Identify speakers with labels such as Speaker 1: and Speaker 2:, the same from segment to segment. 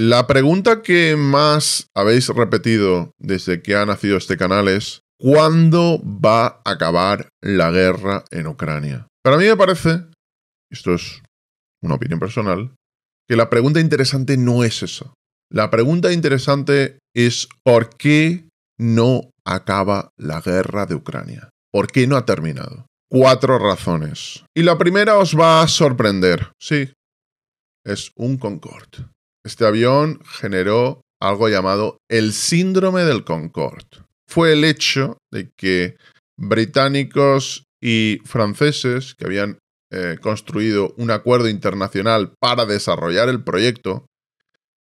Speaker 1: La pregunta que más habéis repetido desde que ha nacido este canal es, ¿cuándo va a acabar la guerra en Ucrania? Para mí me parece, esto es una opinión personal, que la pregunta interesante no es eso. La pregunta interesante es ¿por qué no acaba la guerra de Ucrania? ¿Por qué no ha terminado? Cuatro razones. Y la primera os va a sorprender. Sí, es un Concorde. Este avión generó algo llamado el síndrome del Concorde. Fue el hecho de que británicos y franceses que habían eh, construido un acuerdo internacional para desarrollar el proyecto,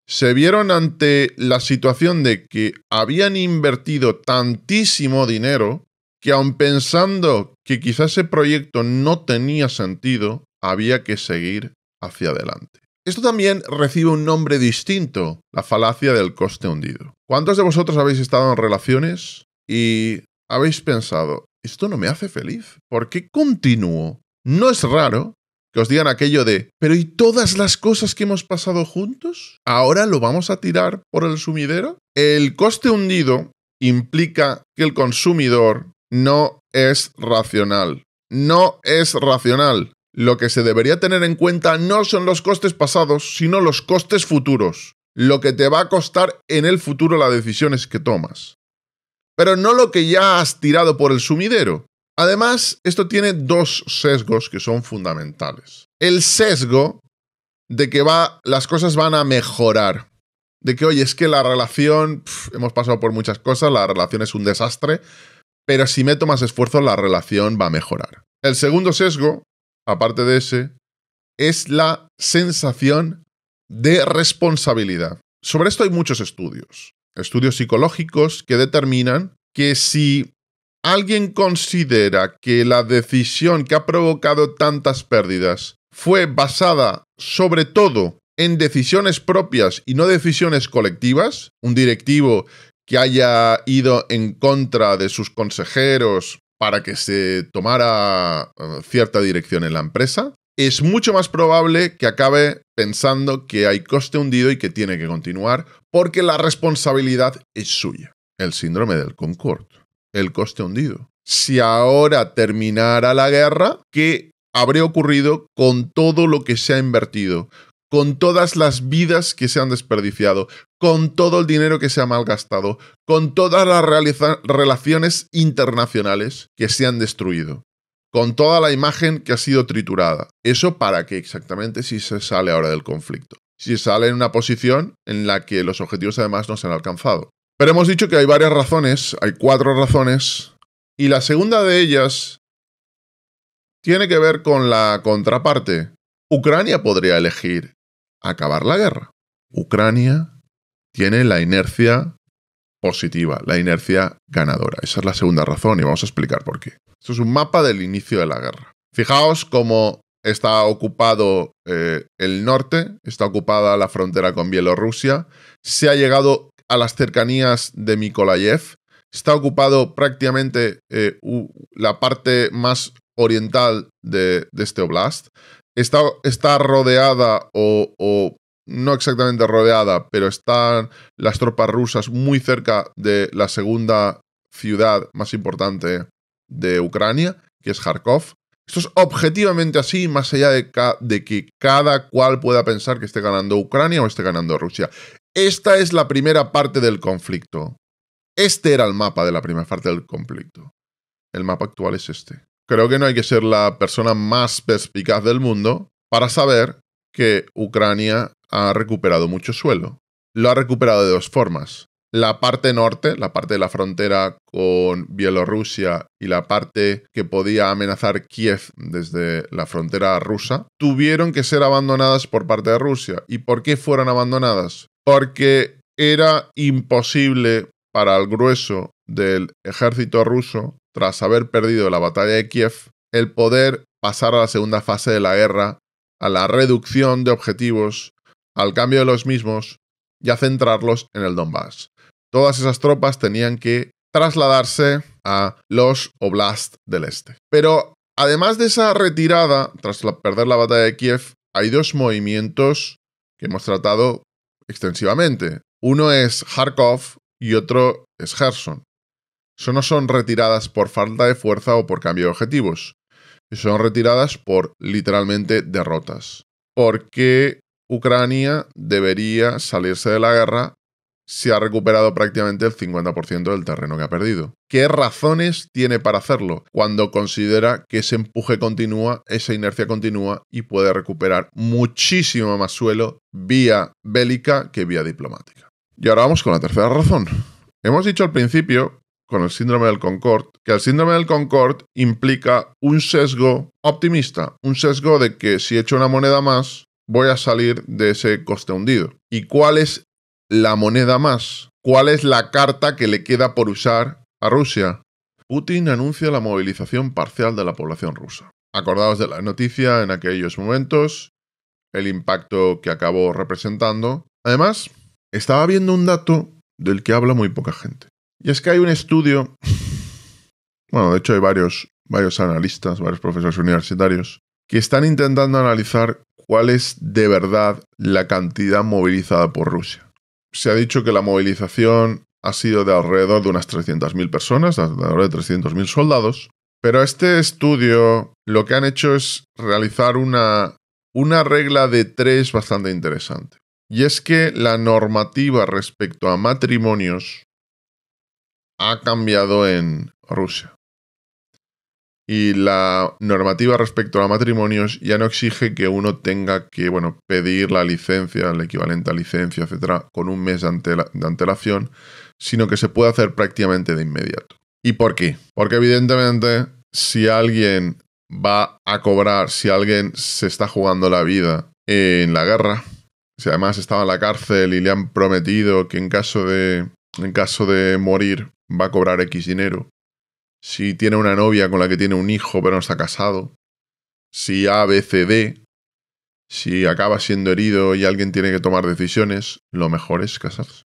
Speaker 1: se vieron ante la situación de que habían invertido tantísimo dinero que aun pensando que quizás ese proyecto no tenía sentido, había que seguir hacia adelante. Esto también recibe un nombre distinto, la falacia del coste hundido. ¿Cuántos de vosotros habéis estado en relaciones y habéis pensado, esto no me hace feliz? ¿Por qué continúo? No es raro que os digan aquello de, pero ¿y todas las cosas que hemos pasado juntos? ¿Ahora lo vamos a tirar por el sumidero? El coste hundido implica que el consumidor no es racional. No es racional. Lo que se debería tener en cuenta no son los costes pasados, sino los costes futuros, lo que te va a costar en el futuro las decisiones que tomas. Pero no lo que ya has tirado por el sumidero. Además, esto tiene dos sesgos que son fundamentales. El sesgo de que va, las cosas van a mejorar. De que, oye, es que la relación, hemos pasado por muchas cosas, la relación es un desastre, pero si meto más esfuerzo, la relación va a mejorar. El segundo sesgo aparte de ese, es la sensación de responsabilidad. Sobre esto hay muchos estudios, estudios psicológicos que determinan que si alguien considera que la decisión que ha provocado tantas pérdidas fue basada sobre todo en decisiones propias y no decisiones colectivas, un directivo que haya ido en contra de sus consejeros para que se tomara eh, cierta dirección en la empresa, es mucho más probable que acabe pensando que hay coste hundido y que tiene que continuar porque la responsabilidad es suya. El síndrome del Concord, el coste hundido. Si ahora terminara la guerra, ¿qué habría ocurrido con todo lo que se ha invertido? con todas las vidas que se han desperdiciado, con todo el dinero que se ha malgastado, con todas las relaciones internacionales que se han destruido, con toda la imagen que ha sido triturada. ¿Eso para qué exactamente si se sale ahora del conflicto? Si sale en una posición en la que los objetivos además no se han alcanzado. Pero hemos dicho que hay varias razones, hay cuatro razones, y la segunda de ellas tiene que ver con la contraparte. Ucrania podría elegir acabar la guerra. Ucrania tiene la inercia positiva, la inercia ganadora. Esa es la segunda razón y vamos a explicar por qué. Esto es un mapa del inicio de la guerra. Fijaos cómo está ocupado eh, el norte, está ocupada la frontera con Bielorrusia, se ha llegado a las cercanías de Mikolayev, está ocupado prácticamente eh, la parte más oriental de, este oblast, está, está rodeada o, no exactamente rodeada, pero están las tropas rusas muy cerca de la segunda ciudad más importante de Ucrania, que es Kharkov. Esto es objetivamente así, más allá de, que cada cual pueda pensar que esté ganando Ucrania o esté ganando Rusia. Esta es la primera parte del conflicto. Este era el mapa de la primera parte del conflicto. El mapa actual es este. Creo que no hay que ser la persona más perspicaz del mundo para saber que Ucrania ha recuperado mucho suelo. Lo ha recuperado de dos formas. La parte norte, la parte de la frontera con Bielorrusia y la parte que podía amenazar Kiev desde la frontera rusa, tuvieron que ser abandonadas por parte de Rusia. ¿Y por qué fueron abandonadas? Porque era imposible para el grueso del ejército ruso, tras haber perdido la batalla de Kiev, el poder pasar a la segunda fase de la guerra, a la reducción de objetivos al cambio de los mismos y a centrarlos en el Donbass. Todas esas tropas tenían que trasladarse a los Oblast del Este. Pero además de esa retirada, tras perder la batalla de Kiev, hay dos movimientos que hemos tratado extensivamente. Uno es Kharkov y otro es Gerson. Eso no son retiradas por falta de fuerza o por cambio de objetivos. Son retiradas por literalmente derrotas. Porque Ucrania debería salirse de la guerra si ha recuperado prácticamente el 50% del terreno que ha perdido. ¿Qué razones tiene para hacerlo cuando considera que ese empuje continúa, esa inercia continúa y puede recuperar muchísimo más suelo vía bélica que vía diplomática? Y ahora vamos con la tercera razón. Hemos dicho al principio, con el síndrome del Concord, que el síndrome del Concord implica un sesgo optimista, un sesgo de que si echo una moneda más, voy a salir de ese coste hundido? ¿Y cuál es la moneda más? ¿Cuál es la carta que le queda por usar a Rusia? Putin anuncia la movilización parcial de la población rusa. Acordaos de la noticia en aquellos momentos, el impacto que acabó representando. Además, estaba viendo un dato del que habla muy poca gente. Y es que hay un estudio, bueno, de hecho hay varios, varios analistas, varios profesores universitarios, que están intentando analizar cuál es de verdad la cantidad movilizada por Rusia. Se ha dicho que la movilización ha sido de alrededor de unas 300.000 personas, alrededor de 300.000 soldados, pero este estudio lo que han hecho es realizar una, una regla de tres bastante interesante. Y es que la normativa respecto a matrimonios ha cambiado en Rusia y la normativa respecto a matrimonios ya no exige que uno tenga que bueno, pedir la licencia, la equivalente a licencia, etcétera, con un mes de antelación, sino que se puede hacer prácticamente de inmediato. ¿Y por qué? Porque evidentemente si alguien va a cobrar, si alguien se está jugando la vida en la guerra, si además estaba en la cárcel y le han prometido que en caso de en caso de morir va a cobrar X dinero si tiene una novia con la que tiene un hijo pero no está casado, si A, B, C, D, si acaba siendo herido y alguien tiene que tomar decisiones, lo mejor es casarse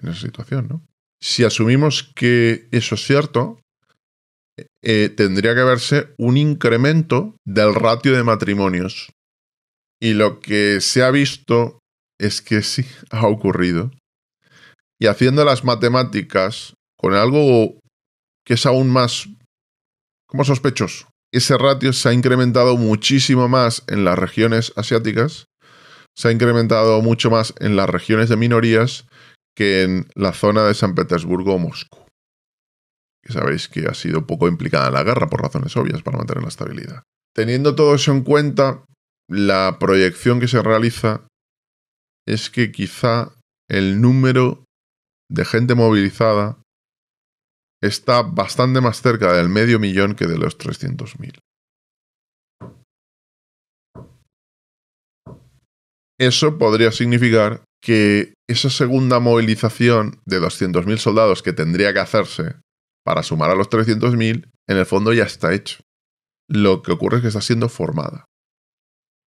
Speaker 1: en esa situación, ¿no? Si asumimos que eso es cierto, eh, tendría que verse un incremento del ratio de matrimonios. Y lo que se ha visto es que sí, ha ocurrido. Y haciendo las matemáticas con algo que es aún más como sospechoso. Ese ratio se ha incrementado muchísimo más en las regiones asiáticas, se ha incrementado mucho más en las regiones de minorías que en la zona de San Petersburgo o Moscú. Que sabéis que ha sido poco implicada en la guerra por razones obvias para mantener la estabilidad. Teniendo todo eso en cuenta, la proyección que se realiza es que quizá el número de gente movilizada está bastante más cerca del medio millón que de los 300.000. Eso podría significar que esa segunda movilización de 200.000 soldados que tendría que hacerse para sumar a los 300.000, en el fondo ya está hecho. Lo que ocurre es que está siendo formada.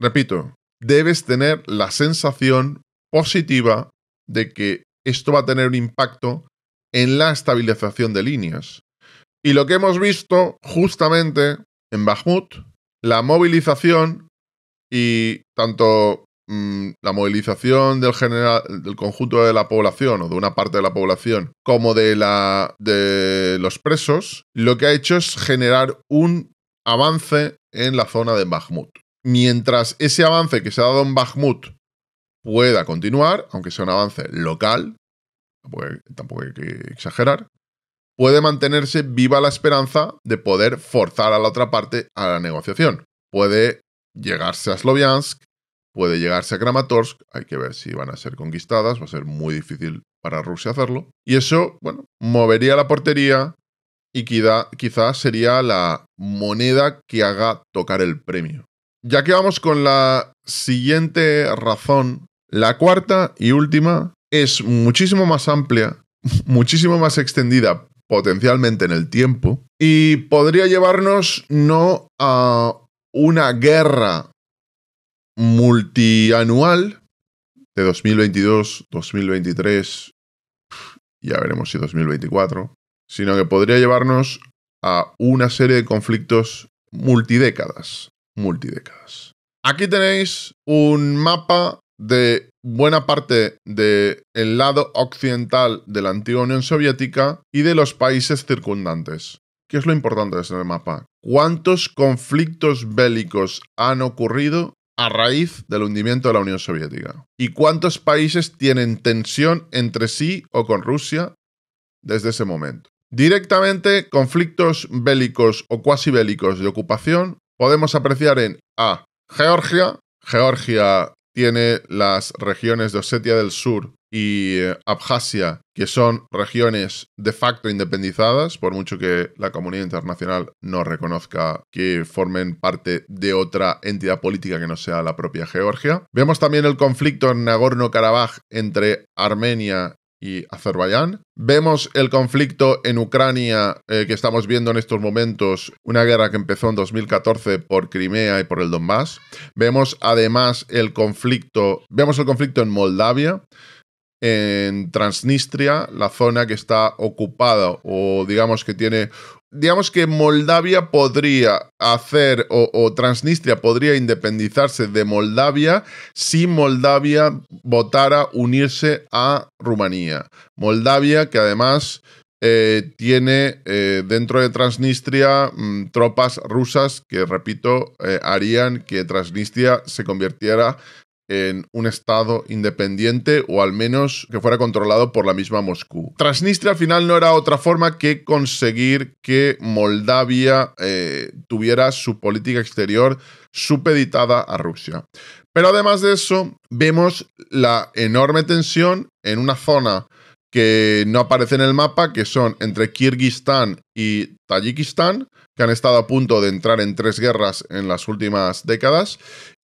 Speaker 1: Repito, debes tener la sensación positiva de que esto va a tener un impacto en la estabilización de líneas. Y lo que hemos visto justamente en Bakhmut, la movilización y tanto mm, la movilización del, general, del conjunto de la población o de una parte de la población como de, la, de los presos, lo que ha hecho es generar un avance en la zona de Bakhmut. Mientras ese avance que se ha dado en Bakhmut pueda continuar, aunque sea un avance local, tampoco hay, que exagerar, puede mantenerse viva la esperanza de poder forzar a la otra parte a la negociación. Puede llegarse a Sloviansk, puede llegarse a Kramatorsk, hay que ver si van a ser conquistadas, va a ser muy difícil para Rusia hacerlo. Y eso, bueno, movería la portería y quizás sería la moneda que haga tocar el premio. Ya que vamos con la siguiente razón, la cuarta y última es muchísimo más amplia, muchísimo más extendida potencialmente en el tiempo y podría llevarnos no a una guerra multianual de 2022, 2023, ya veremos si 2024, sino que podría llevarnos a una serie de conflictos multidécadas, multidécadas. Aquí tenéis un mapa de buena parte del lado occidental de la antigua Unión Soviética y de los países circundantes. ¿Qué es lo importante de ese mapa? ¿Cuántos conflictos bélicos han ocurrido a raíz del hundimiento de la Unión Soviética? ¿Y cuántos países tienen tensión entre sí o con Rusia desde ese momento? Directamente, conflictos bélicos o cuasi bélicos de ocupación podemos apreciar en A. Georgia, Georgia tiene las regiones de Osetia del Sur y eh, Abjasia, que son regiones de facto independizadas, por mucho que la comunidad internacional no reconozca que formen parte de otra entidad política que no sea la propia Georgia. Vemos también el conflicto en Nagorno-Karabaj entre Armenia y Azerbaiyán. Vemos el conflicto en Ucrania eh, que estamos viendo en estos momentos, una guerra que empezó en 2014 por Crimea y por el Donbass. Vemos además el conflicto, vemos el conflicto en Moldavia, en Transnistria, la zona que está ocupada o digamos que tiene digamos que Moldavia podría hacer o, Transnistria podría independizarse de Moldavia si Moldavia votara unirse a Rumanía. Moldavia que además eh, tiene eh, dentro de Transnistria mm, tropas rusas que, repito, eh, harían que Transnistria se convirtiera en un estado independiente o al menos que fuera controlado por la misma Moscú. Transnistria al final no era otra forma que conseguir que Moldavia eh, tuviera su política exterior supeditada a Rusia. Pero además de eso, vemos la enorme tensión en una zona que no aparece en el mapa, que son entre Kirguistán y Tayikistán, que han estado a punto de entrar en tres guerras en las últimas décadas.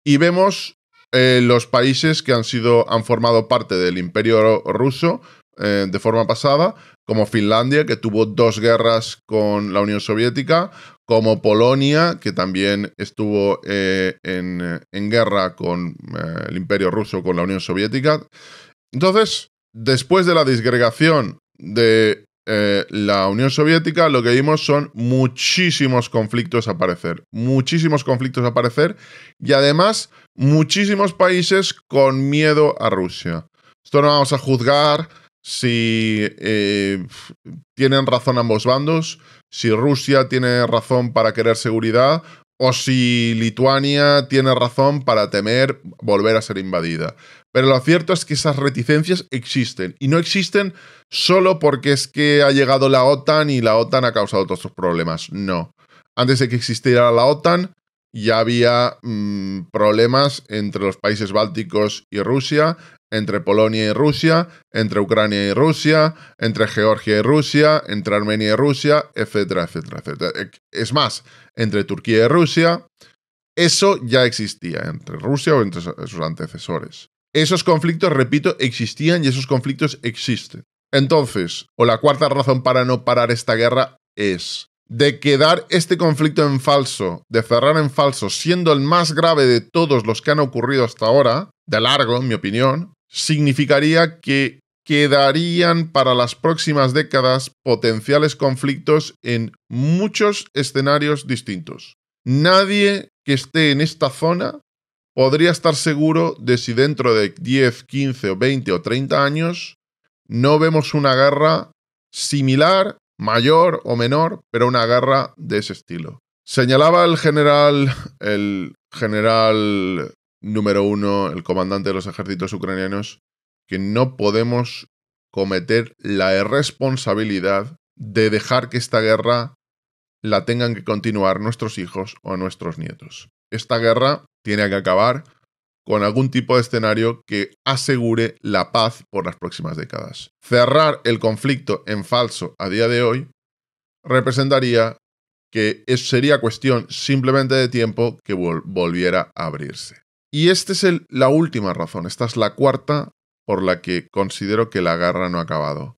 Speaker 1: Y vemos eh, los países que han sido han formado parte del Imperio Ruso eh, de forma pasada, como Finlandia, que tuvo dos guerras con la Unión Soviética, como Polonia, que también estuvo eh, en, en, guerra con el Imperio Ruso, con la Unión Soviética. Entonces, después de la disgregación de eh, la Unión Soviética, lo que vimos son muchísimos conflictos aparecer. Muchísimos conflictos aparecer y además muchísimos países con miedo a Rusia. Esto no vamos a juzgar si eh, tienen razón ambos bandos, si Rusia tiene razón para querer seguridad o si Lituania tiene razón para temer volver a ser invadida. Pero lo cierto es que esas reticencias existen y no existen solo porque es que ha llegado la OTAN y la OTAN ha causado todos problemas. No. Antes de que existiera la OTAN ya había mm, problemas entre los países bálticos y Rusia, entre Polonia y Rusia, entre Ucrania y Rusia, entre Georgia y Rusia, entre Armenia y Rusia, etcétera, etcétera, etcétera. E, es más, entre Turquía y Rusia, eso ya existía, entre Rusia o entre sus antecesores. Esos conflictos, repito, existían y esos conflictos existen. Entonces, o la cuarta razón para no parar esta guerra es de quedar este conflicto en falso, de cerrar en falso, siendo el más grave de todos los que han ocurrido hasta ahora, de largo, en mi opinión, significaría que quedarían para las próximas décadas potenciales conflictos en muchos escenarios distintos. Nadie que esté en esta zona podría estar seguro de si dentro de 10, 15 o 20 o 30 años no vemos una guerra similar, mayor o menor, pero una guerra de ese estilo. Señalaba el general, el general número uno, el comandante de los ejércitos ucranianos, que no podemos cometer la irresponsabilidad de dejar que esta guerra la tengan que continuar nuestros hijos o nuestros nietos. Esta guerra tiene que acabar con algún tipo de escenario que asegure la paz por las próximas décadas. Cerrar el conflicto en falso a día de hoy representaría que sería cuestión simplemente de tiempo que volviera a abrirse. Y esta es la última razón, esta es la cuarta por la que considero que la guerra no ha acabado.